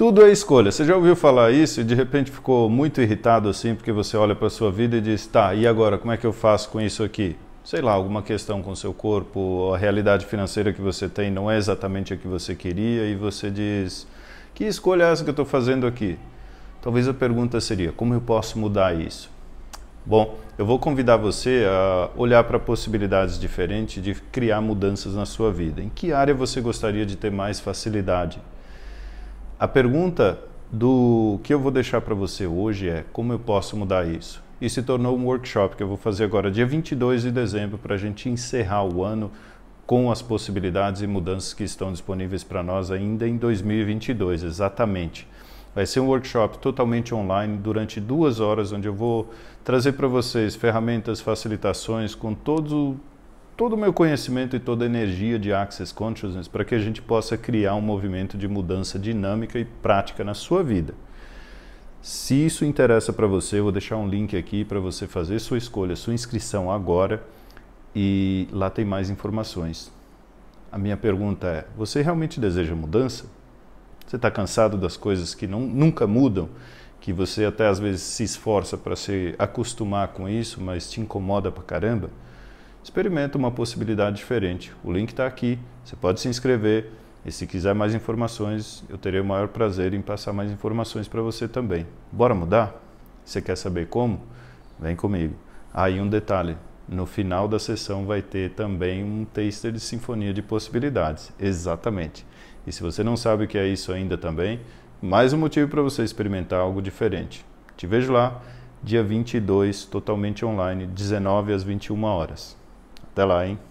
Tudo é escolha. Você já ouviu falar isso e de repente ficou muito irritado assim, porque você olha para a sua vida e diz: tá, e agora? Como é que eu faço com isso aqui? Sei lá, alguma questão com seu corpo, a realidade financeira que você tem não é exatamente a que você queria e você diz: que escolha é essa que eu estou fazendo aqui? Talvez a pergunta seria: como eu posso mudar isso? Bom, eu vou convidar você a olhar para possibilidades diferentes de criar mudanças na sua vida. Em que área você gostaria de ter mais facilidade? A pergunta do que eu vou deixar para você hoje é como eu posso mudar isso? E se tornou um workshop que eu vou fazer agora dia 22 de dezembro para a gente encerrar o ano com as possibilidades e mudanças que estão disponíveis para nós ainda em 2022, exatamente. Vai ser um workshop totalmente online durante duas horas, onde eu vou trazer para vocês ferramentas, facilitações com todo todo o meu conhecimento e toda a energia de Access Consciousness para que a gente possa criar um movimento de mudança dinâmica e prática na sua vida. Se isso interessa para você, eu vou deixar um link aqui para você fazer sua escolha, sua inscrição agora e lá tem mais informações. A minha pergunta é: você realmente deseja mudança? Você está cansado das coisas que não, nunca mudam, que você até às vezes se esforça para se acostumar com isso, mas te incomoda pra caramba? experimenta uma possibilidade diferente. O link está aqui, você pode se inscrever e se quiser mais informações, eu terei o maior prazer em passar mais informações para você também. Bora mudar? Você quer saber como? Vem comigo. Aí ah, um detalhe, no final da sessão vai ter também um taster de sinfonia de possibilidades. Exatamente. E se você não sabe o que é isso ainda também, mais um motivo para você experimentar algo diferente. Te vejo lá, dia 22, totalmente online, 19 às 21 horas. Até lá, hein?